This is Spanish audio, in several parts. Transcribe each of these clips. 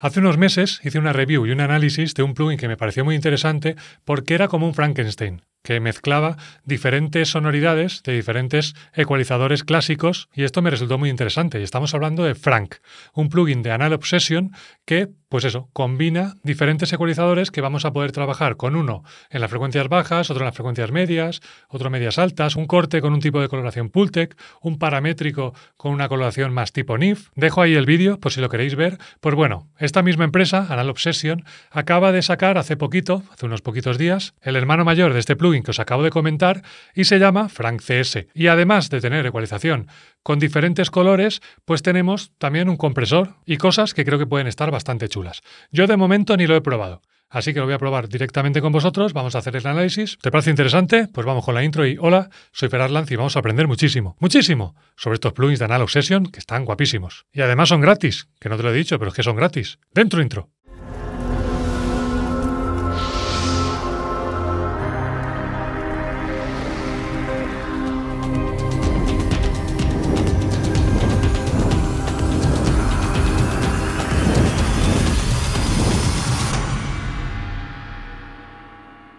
Hace unos meses hice una review y un análisis de un plugin que me pareció muy interesante porque era como un Frankenstein que mezclaba diferentes sonoridades de diferentes ecualizadores clásicos y esto me resultó muy interesante. Y estamos hablando de Frank, un plugin de Anal Obsession que, pues eso, combina diferentes ecualizadores que vamos a poder trabajar con uno en las frecuencias bajas, otro en las frecuencias medias, otro en medias altas, un corte con un tipo de coloración Pultec, un paramétrico con una coloración más tipo NIF. Dejo ahí el vídeo por si lo queréis ver. Pues bueno, esta misma empresa, Anal Obsession, acaba de sacar hace poquito, hace unos poquitos días, el hermano mayor de este plugin que os acabo de comentar y se llama Frank CS. Y además de tener ecualización con diferentes colores, pues tenemos también un compresor y cosas que creo que pueden estar bastante chulas. Yo de momento ni lo he probado. Así que lo voy a probar directamente con vosotros, vamos a hacer el análisis. ¿Te parece interesante? Pues vamos con la intro y hola, soy Ferard Lanz y vamos a aprender muchísimo, muchísimo sobre estos plugins de Analog Session que están guapísimos. Y además son gratis, que no te lo he dicho, pero es que son gratis. Dentro intro.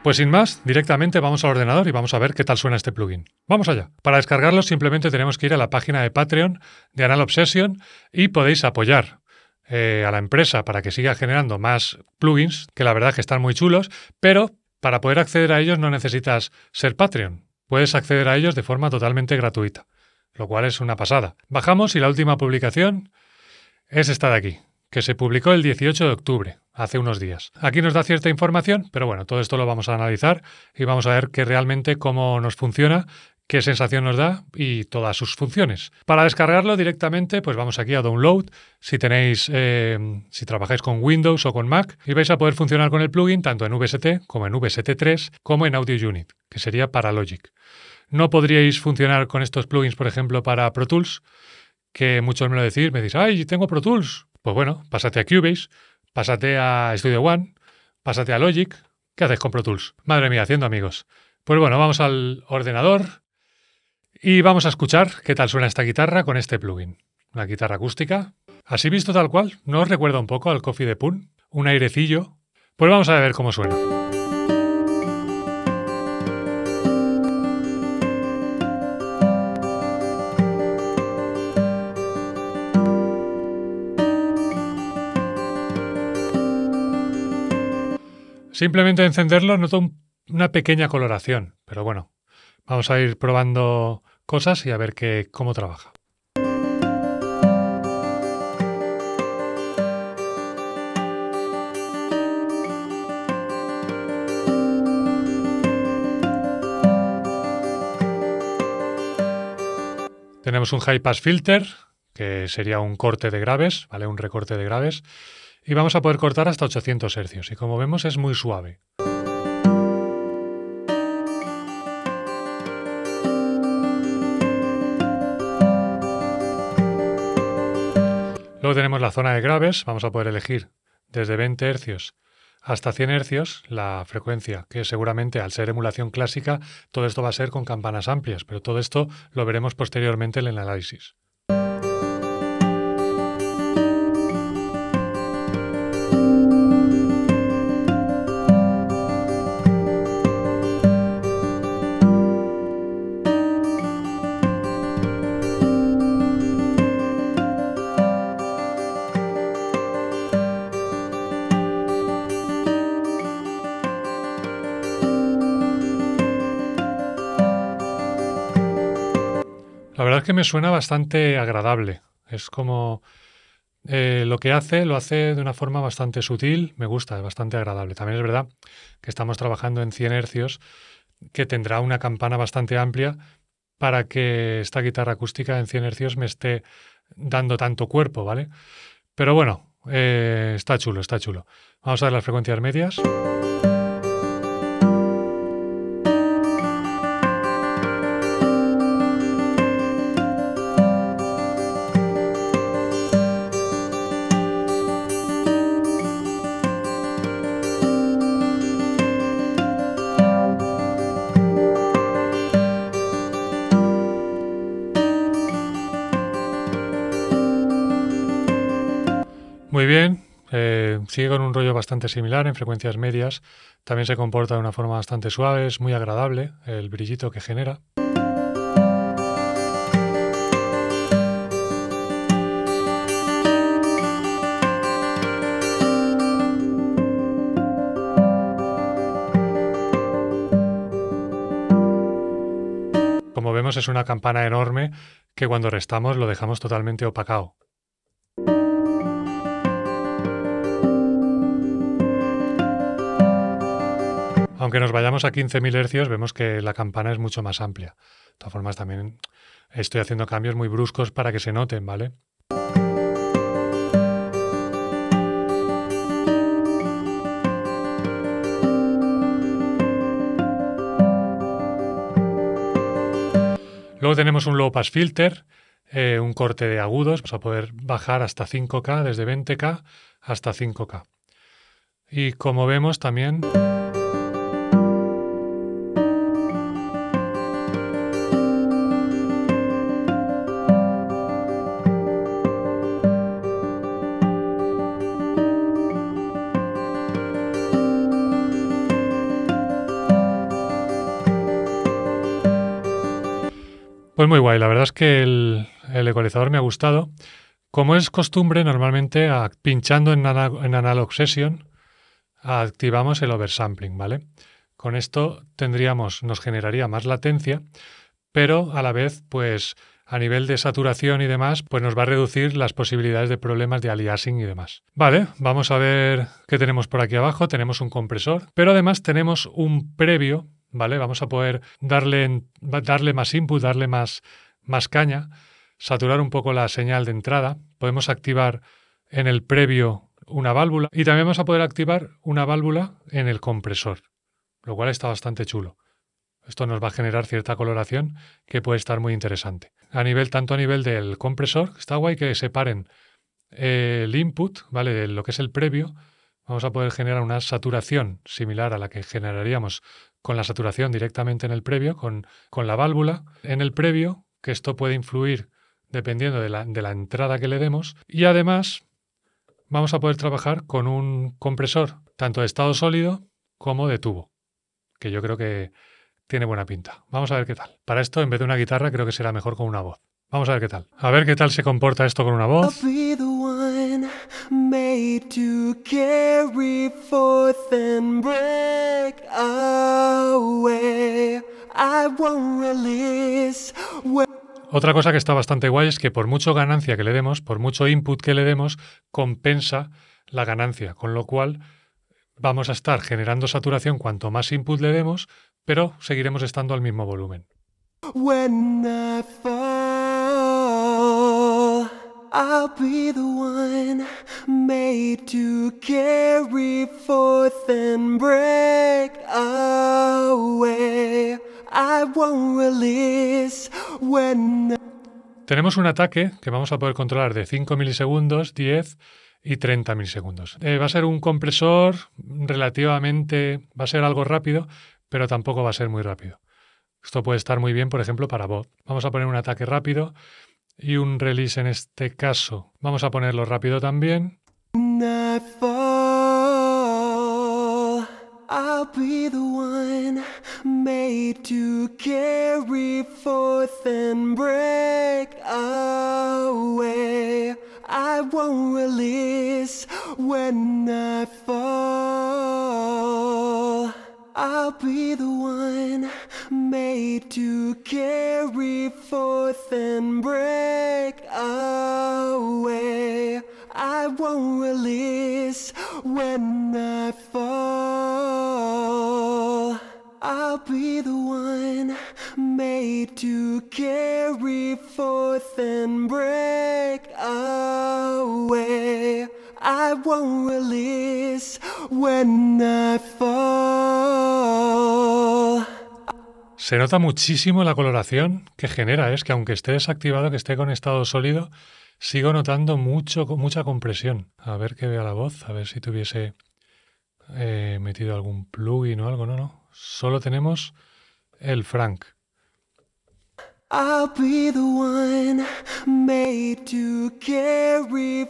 Pues sin más, directamente vamos al ordenador y vamos a ver qué tal suena este plugin. Vamos allá. Para descargarlo simplemente tenemos que ir a la página de Patreon de Anal Obsession y podéis apoyar eh, a la empresa para que siga generando más plugins, que la verdad que están muy chulos, pero para poder acceder a ellos no necesitas ser Patreon. Puedes acceder a ellos de forma totalmente gratuita, lo cual es una pasada. Bajamos y la última publicación es esta de aquí que se publicó el 18 de octubre, hace unos días. Aquí nos da cierta información, pero bueno, todo esto lo vamos a analizar y vamos a ver que realmente cómo nos funciona qué sensación nos da y todas sus funciones. Para descargarlo directamente, pues vamos aquí a Download. Si tenéis, eh, si trabajáis con Windows o con Mac, y vais a poder funcionar con el plugin tanto en VST como en VST3 como en Audio Unit, que sería para Logic. No podríais funcionar con estos plugins, por ejemplo, para Pro Tools, que muchos me lo decís, me decís, ay, tengo Pro Tools, pues bueno, pásate a Cubase, pásate a Studio One, pásate a Logic. ¿Qué haces con Pro Tools? Madre mía, haciendo amigos. Pues bueno, vamos al ordenador y vamos a escuchar qué tal suena esta guitarra con este plugin. Una guitarra acústica. Así visto tal cual, ¿no os recuerda un poco al Coffee de Pun? Un airecillo. Pues vamos a ver cómo suena. Simplemente encenderlo noto una pequeña coloración, pero bueno, vamos a ir probando cosas y a ver cómo trabaja. Tenemos un high pass filter, que sería un corte de graves, ¿vale? Un recorte de graves y vamos a poder cortar hasta 800 hercios y como vemos es muy suave. Luego tenemos la zona de graves, vamos a poder elegir desde 20 hercios hasta 100 hercios la frecuencia, que seguramente al ser emulación clásica todo esto va a ser con campanas amplias, pero todo esto lo veremos posteriormente en el análisis. es que me suena bastante agradable. Es como eh, lo que hace, lo hace de una forma bastante sutil, me gusta, es bastante agradable. También es verdad que estamos trabajando en 100 hercios, que tendrá una campana bastante amplia para que esta guitarra acústica en 100 hercios me esté dando tanto cuerpo, ¿vale? Pero bueno, eh, está chulo, está chulo. Vamos a ver las frecuencias medias. sigue con un rollo bastante similar en frecuencias medias. También se comporta de una forma bastante suave, es muy agradable el brillito que genera. Como vemos es una campana enorme que cuando restamos lo dejamos totalmente opacado. aunque nos vayamos a 15.000 hercios, vemos que la campana es mucho más amplia. De todas formas, también estoy haciendo cambios muy bruscos para que se noten, ¿vale? Luego tenemos un low pass filter, eh, un corte de agudos, vamos a poder bajar hasta 5K, desde 20K hasta 5K. Y como vemos también... Pues muy guay, la verdad es que el, ecualizador me ha gustado. Como es costumbre, normalmente pinchando en, Analog Session activamos el oversampling, ¿vale? Con esto tendríamos, nos generaría más latencia, pero a la vez, pues a nivel de saturación y demás, pues nos va a reducir las posibilidades de problemas de aliasing y demás. Vale, vamos a ver qué tenemos por aquí abajo. Tenemos un compresor, pero además tenemos un previo ¿vale? Vamos a poder darle, más input, darle más, caña, saturar un poco la señal de entrada. Podemos activar en el previo una válvula y también vamos a poder activar una válvula en el compresor, lo cual está bastante chulo. Esto nos va a generar cierta coloración que puede estar muy interesante. A nivel, tanto a nivel del compresor, está guay que separen el input, ¿vale? De lo que es el previo vamos a poder generar una saturación similar a la que generaríamos con la saturación directamente en el previo, con, con la válvula, en el previo, que esto puede influir dependiendo de la, de la entrada que le demos, y además vamos a poder trabajar con un compresor, tanto de estado sólido como de tubo, que yo creo que tiene buena pinta. Vamos a ver qué tal. Para esto, en vez de una guitarra, creo que será mejor con una voz. Vamos a ver qué tal. A ver qué tal se comporta esto con una voz to carry forth and break away. Otra cosa que está bastante guay es que por mucho ganancia que le demos, por mucho input que le demos, compensa la ganancia, con lo cual vamos a estar generando saturación cuanto más input le demos, pero seguiremos estando al mismo volumen. I'll be the one made to carry forth and break away. I won't release when Tenemos un ataque que vamos a poder controlar de 5 milisegundos, 10 y 30 milisegundos. Eh, va a ser un compresor relativamente, va a ser algo rápido, pero tampoco va a ser muy rápido. Esto puede estar muy bien, por ejemplo, para bot. Vamos a poner un ataque rápido y un release en este caso. Vamos a ponerlo rápido también. Nightfall, I'll be the one made to carry forth and break away. I won't release when I fall. to carry forth and break away. I won't release when I fall. I'll be the one made to carry forth and break away. I won't release when I fall. Se nota muchísimo la coloración que genera, ¿eh? es que aunque esté desactivado, que esté con estado sólido, sigo notando mucho, mucha compresión. A ver que vea la voz, a ver si tuviese eh, metido algún plugin o algo, no, no. Solo tenemos el Frank. I'll the one made to carry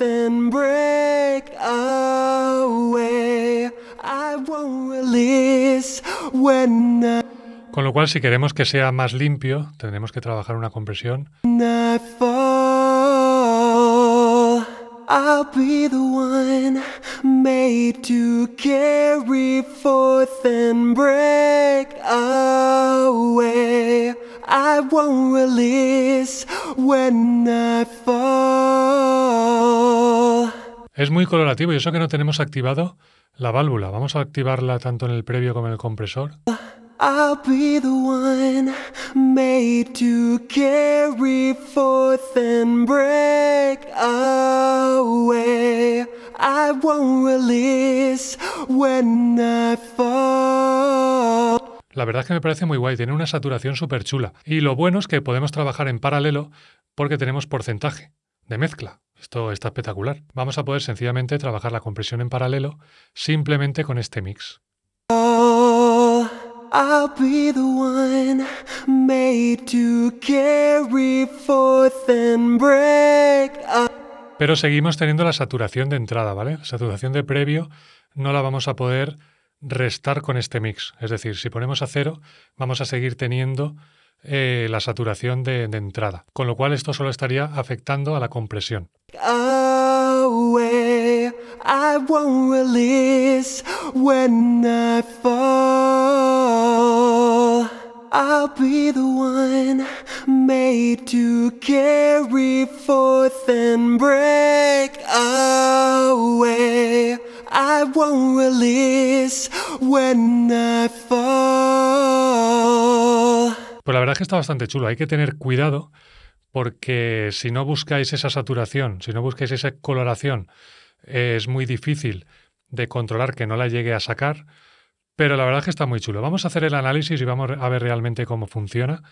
and break away. I won't release when con lo cual, si queremos que sea más limpio, tendremos que trabajar una compresión. Es muy colorativo y eso que no tenemos activado la válvula. Vamos a activarla tanto en el previo como en el compresor. I'll be the one made to and break I won't release when La verdad es que me parece muy guay, tiene una saturación súper chula. Y lo bueno es que podemos trabajar en paralelo porque tenemos porcentaje de mezcla. Esto está espectacular. Vamos a poder sencillamente trabajar la compresión en paralelo simplemente con este mix break. Pero seguimos teniendo la saturación de entrada, ¿vale? La saturación de previo no la vamos a poder restar con este mix. Es decir, si ponemos a cero, vamos a seguir teniendo eh, la saturación de, entrada. Con lo cual esto solo estaría afectando a la compresión. I'll be the one made break I won't release when Pues la verdad es que está bastante chulo. Hay que tener cuidado porque si no buscáis esa saturación, si no buscáis esa coloración, es muy difícil de controlar que no la llegue a sacar. Pero la verdad es que está muy chulo. Vamos a hacer el análisis y vamos a ver realmente cómo funciona,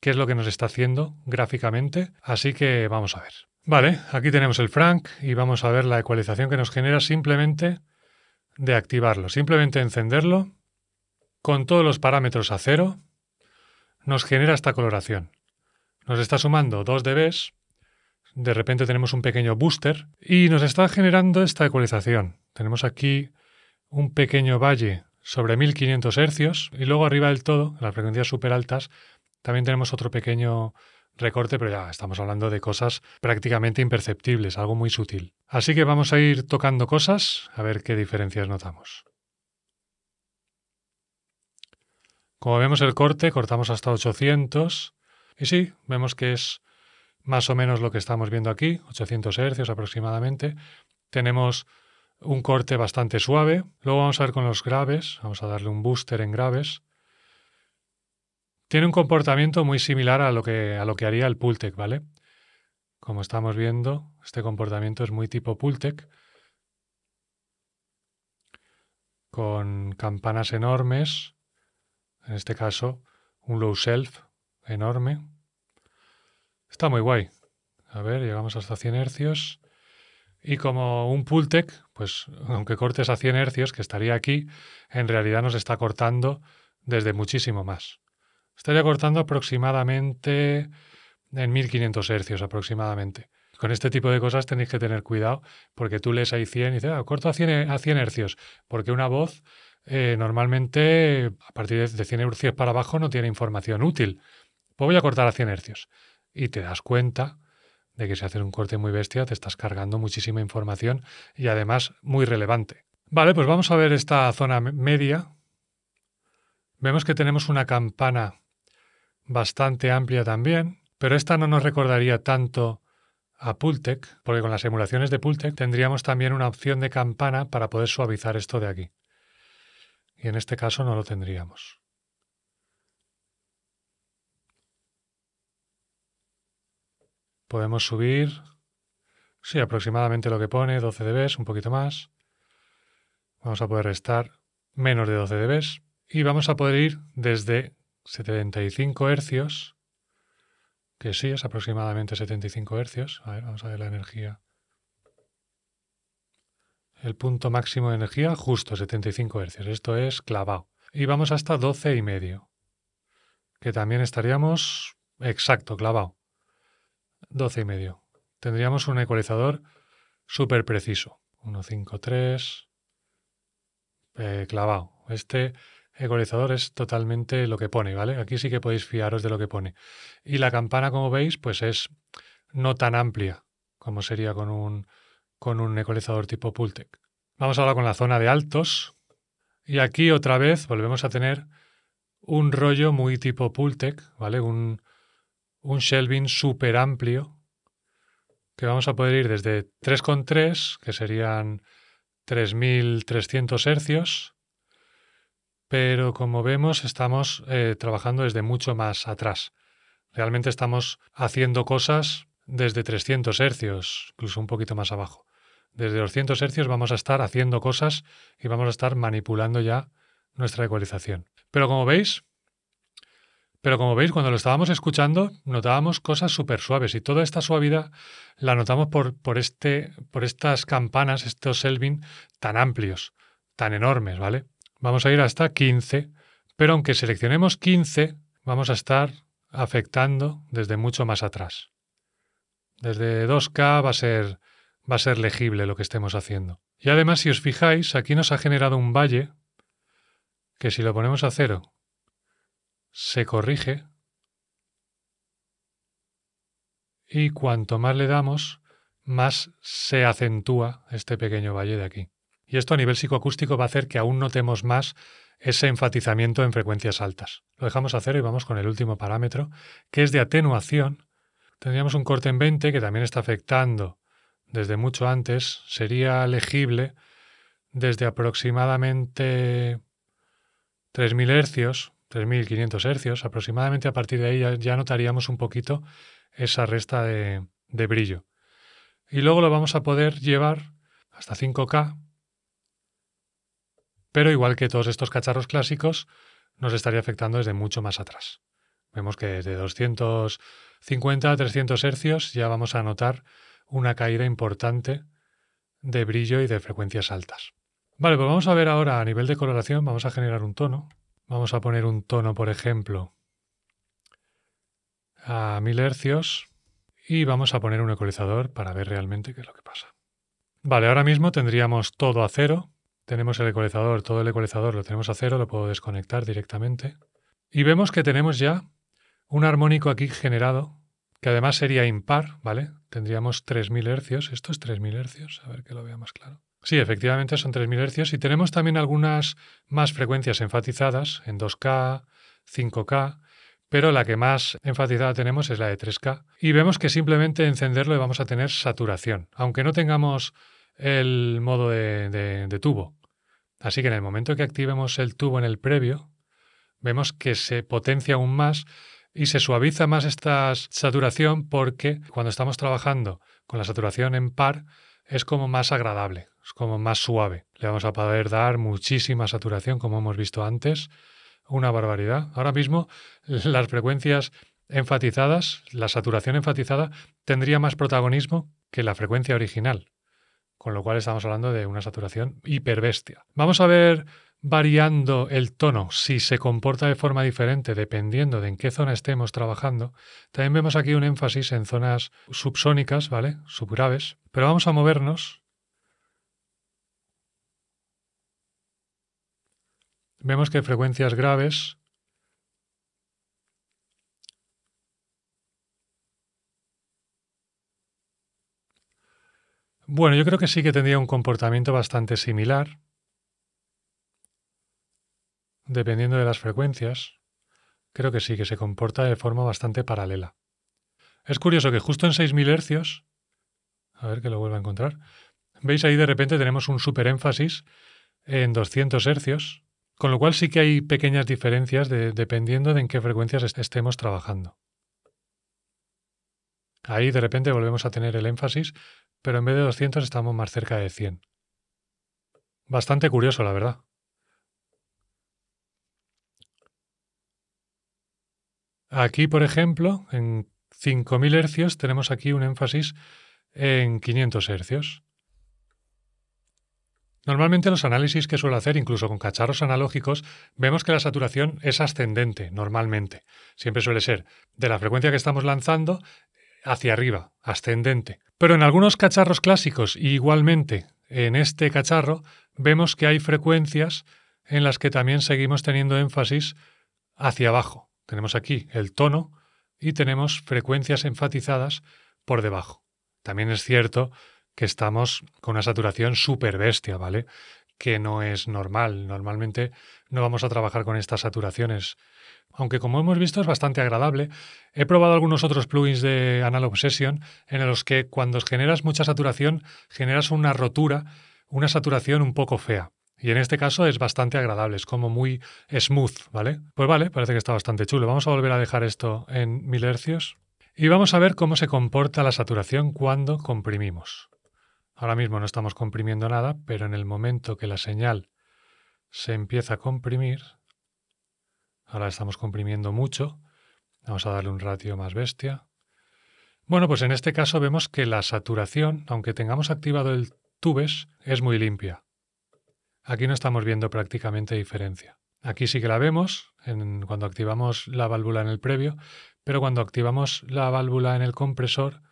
qué es lo que nos está haciendo gráficamente. Así que vamos a ver. Vale, aquí tenemos el Frank y vamos a ver la ecualización que nos genera simplemente de activarlo. Simplemente encenderlo con todos los parámetros a cero nos genera esta coloración. Nos está sumando 2 dBs, de repente tenemos un pequeño booster y nos está generando esta ecualización. Tenemos aquí un pequeño valle sobre 1500 hercios y luego arriba del todo, en las frecuencias super altas, también tenemos otro pequeño recorte, pero ya estamos hablando de cosas prácticamente imperceptibles, algo muy sutil. Así que vamos a ir tocando cosas a ver qué diferencias notamos. Como vemos el corte, cortamos hasta 800 y sí, vemos que es más o menos lo que estamos viendo aquí, 800 hercios aproximadamente. Tenemos un corte bastante suave. Luego vamos a ver con los graves, vamos a darle un booster en graves. Tiene un comportamiento muy similar a lo que, a lo que haría el Pultec, ¿vale? Como estamos viendo, este comportamiento es muy tipo Pultec, con campanas enormes, en este caso un low shelf enorme. Está muy guay. A ver, llegamos hasta 100 hercios. Y como un Pultec, pues aunque cortes a 100 Hz, que estaría aquí, en realidad nos está cortando desde muchísimo más. Estaría cortando aproximadamente en 1500 Hz aproximadamente. Con este tipo de cosas tenéis que tener cuidado porque tú lees ahí 100 y dices, ah, corto a 100, eh, a porque una voz eh, normalmente a partir de 100 Hz para abajo no tiene información útil. Pues voy a cortar a 100 Hz Y te das cuenta de que si haces un corte muy bestia te estás cargando muchísima información y además muy relevante. Vale, pues vamos a ver esta zona media. Vemos que tenemos una campana bastante amplia también, pero esta no nos recordaría tanto a Pultec, porque con las emulaciones de Pultec tendríamos también una opción de campana para poder suavizar esto de aquí. Y en este caso no lo tendríamos. Podemos subir, sí, aproximadamente lo que pone, 12 dB, un poquito más. Vamos a poder restar menos de 12 dB y vamos a poder ir desde 75 Hz, que sí, es aproximadamente 75 Hz. A ver, vamos a ver la energía. El punto máximo de energía, justo 75 Hz. Esto es clavado. Y vamos hasta 12 y medio, que también estaríamos exacto clavado. 12 y medio. Tendríamos un ecualizador súper preciso. 5, 3. Eh, clavado. Este ecualizador es totalmente lo que pone, ¿vale? Aquí sí que podéis fiaros de lo que pone. Y la campana, como veis, pues es no tan amplia como sería con un, con un ecualizador tipo Pultec. Vamos ahora con la zona de altos. Y aquí otra vez volvemos a tener un rollo muy tipo Pultec, ¿vale? Un, un shelving súper amplio que vamos a poder ir desde 3,3, que serían 3.300 hercios, pero como vemos estamos eh, trabajando desde mucho más atrás. Realmente estamos haciendo cosas desde 300 hercios, incluso un poquito más abajo. Desde 200 hercios vamos a estar haciendo cosas y vamos a estar manipulando ya nuestra ecualización. Pero como veis, pero como veis, cuando lo estábamos escuchando, notábamos cosas súper suaves y toda esta suavidad la notamos por, por, este, por estas campanas, estos Selvin tan amplios, tan enormes, ¿vale? Vamos a ir hasta 15, pero aunque seleccionemos 15, vamos a estar afectando desde mucho más atrás. Desde 2K va a ser, va a ser legible lo que estemos haciendo. Y además, si os fijáis, aquí nos ha generado un valle que si lo ponemos a cero se corrige y cuanto más le damos, más se acentúa este pequeño valle de aquí. Y esto a nivel psicoacústico va a hacer que aún notemos más ese enfatizamiento en frecuencias altas. Lo dejamos a y vamos con el último parámetro, que es de atenuación. Tendríamos un corte en 20 que también está afectando desde mucho antes. Sería legible desde aproximadamente 3.000 hercios 3.500 hercios, aproximadamente a partir de ahí ya, notaríamos un poquito esa resta de, de, brillo. Y luego lo vamos a poder llevar hasta 5K, pero igual que todos estos cacharros clásicos, nos estaría afectando desde mucho más atrás. Vemos que desde 250 a 300 hercios ya vamos a notar una caída importante de brillo y de frecuencias altas. Vale, pues vamos a ver ahora a nivel de coloración, vamos a generar un tono. Vamos a poner un tono, por ejemplo, a 1000 hercios y vamos a poner un ecualizador para ver realmente qué es lo que pasa. Vale, ahora mismo tendríamos todo a cero. Tenemos el ecualizador, todo el ecualizador lo tenemos a cero, lo puedo desconectar directamente. Y vemos que tenemos ya un armónico aquí generado, que además sería impar, ¿vale? Tendríamos 3000 hercios, esto es 3000 hercios, a ver que lo vea más claro. Sí, efectivamente son 3.000 Hz y tenemos también algunas más frecuencias enfatizadas en 2K, 5K, pero la que más enfatizada tenemos es la de 3K. Y vemos que simplemente encenderlo y vamos a tener saturación, aunque no tengamos el modo de tubo. Así que en el momento que activemos el tubo en el previo, vemos que se potencia aún más y se suaviza más esta saturación porque cuando estamos trabajando con la saturación en par, es como más agradable, es como más suave. Le vamos a poder dar muchísima saturación, como hemos visto antes, una barbaridad. Ahora mismo las frecuencias enfatizadas, la saturación enfatizada, tendría más protagonismo que la frecuencia original, con lo cual estamos hablando de una saturación hiperbestia. Vamos a ver variando el tono, si se comporta de forma diferente dependiendo de en qué zona estemos trabajando, también vemos aquí un énfasis en zonas subsónicas, ¿vale? Subgraves. Pero vamos a movernos. Vemos que frecuencias graves Bueno, yo creo que sí que tendría un comportamiento bastante similar dependiendo de las frecuencias, creo que sí, que se comporta de forma bastante paralela. Es curioso que justo en 6.000 hercios, a ver que lo vuelva a encontrar, veis ahí de repente tenemos un super énfasis en 200 hercios, con lo cual sí que hay pequeñas diferencias dependiendo de en qué frecuencias estemos trabajando. Ahí de repente volvemos a tener el énfasis, pero en vez de 200 estamos más cerca de 100. Bastante curioso, la verdad. Aquí, por ejemplo, en 5000 hercios tenemos aquí un énfasis en 500 hercios. Normalmente los análisis que suelo hacer, incluso con cacharros analógicos, vemos que la saturación es ascendente, normalmente. Siempre suele ser de la frecuencia que estamos lanzando hacia arriba, ascendente. Pero en algunos cacharros clásicos, y igualmente en este cacharro, vemos que hay frecuencias en las que también seguimos teniendo énfasis hacia abajo. Tenemos aquí el tono y tenemos frecuencias enfatizadas por debajo. También es cierto que estamos con una saturación súper bestia, ¿vale? Que no es normal. Normalmente no vamos a trabajar con estas saturaciones. Aunque como hemos visto es bastante agradable, he probado algunos otros plugins de Analog Obsession en los que cuando generas mucha saturación generas una rotura, una saturación un poco fea. Y en este caso es bastante agradable, es como muy smooth, ¿vale? Pues vale, parece que está bastante chulo. Vamos a volver a dejar esto en 1000 hercios. Y vamos a ver cómo se comporta la saturación cuando comprimimos. Ahora mismo no estamos comprimiendo nada, pero en el momento que la señal se empieza a comprimir, ahora estamos comprimiendo mucho, vamos a darle un ratio más bestia. Bueno, pues en este caso vemos que la saturación, aunque tengamos activado el tubes, es muy limpia. Aquí no estamos viendo prácticamente diferencia. Aquí sí que la vemos cuando activamos la válvula en el previo, pero cuando activamos la válvula en el compresor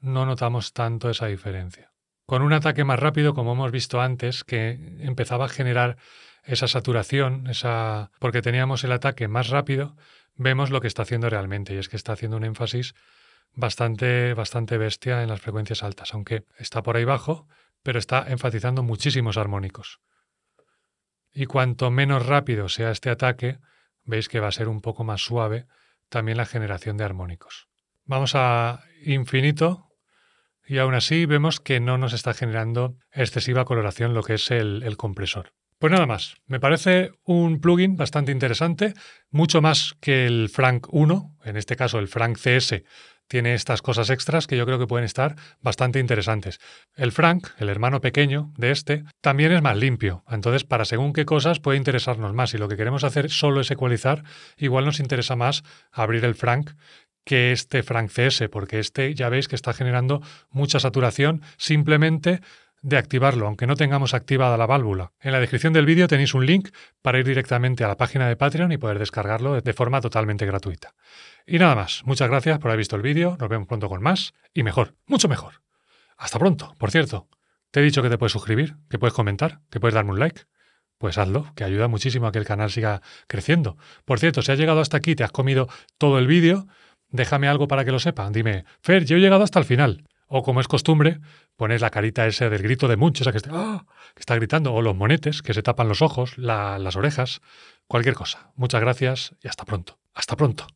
no notamos tanto esa diferencia. Con un ataque más rápido, como hemos visto antes, que empezaba a generar esa saturación, esa porque teníamos el ataque más rápido, vemos lo que está haciendo realmente y es que está haciendo un énfasis bastante bastante bestia en las frecuencias altas, aunque está por ahí bajo, pero está enfatizando muchísimos armónicos. Y cuanto menos rápido sea este ataque, veis que va a ser un poco más suave también la generación de armónicos. Vamos a infinito y aún así vemos que no nos está generando excesiva coloración lo que es el, compresor. Pues nada más, me parece un plugin bastante interesante, mucho más que el Frank 1, en este caso el Frank CS tiene estas cosas extras que yo creo que pueden estar bastante interesantes. El Frank, el hermano pequeño de este, también es más limpio. Entonces, para según qué cosas puede interesarnos más. Si lo que queremos hacer solo es ecualizar, igual nos interesa más abrir el Frank que este Frank CS, porque este ya veis que está generando mucha saturación simplemente de activarlo, aunque no tengamos activada la válvula. En la descripción del vídeo tenéis un link para ir directamente a la página de Patreon y poder descargarlo de forma totalmente gratuita. Y nada más, muchas gracias por haber visto el vídeo, nos vemos pronto con más y mejor, mucho mejor. Hasta pronto, por cierto, te he dicho que te puedes suscribir, que puedes comentar, que puedes darme un like. Pues hazlo, que ayuda muchísimo a que el canal siga creciendo. Por cierto, si has llegado hasta aquí, te has comido todo el vídeo, déjame algo para que lo sepan. Dime, Fer, yo he llegado hasta el final. O como es costumbre, pones la carita ese del grito de muchos, a que, está, ¡ah! que está gritando, o los monetes, que se tapan los ojos, las orejas, cualquier cosa. Muchas gracias y hasta pronto. Hasta pronto.